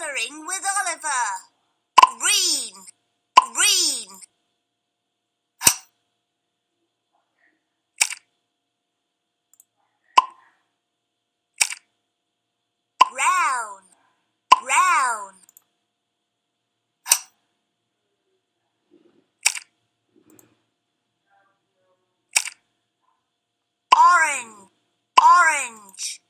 colouring with Oliver. Green, green. Brown, brown. Orange, orange.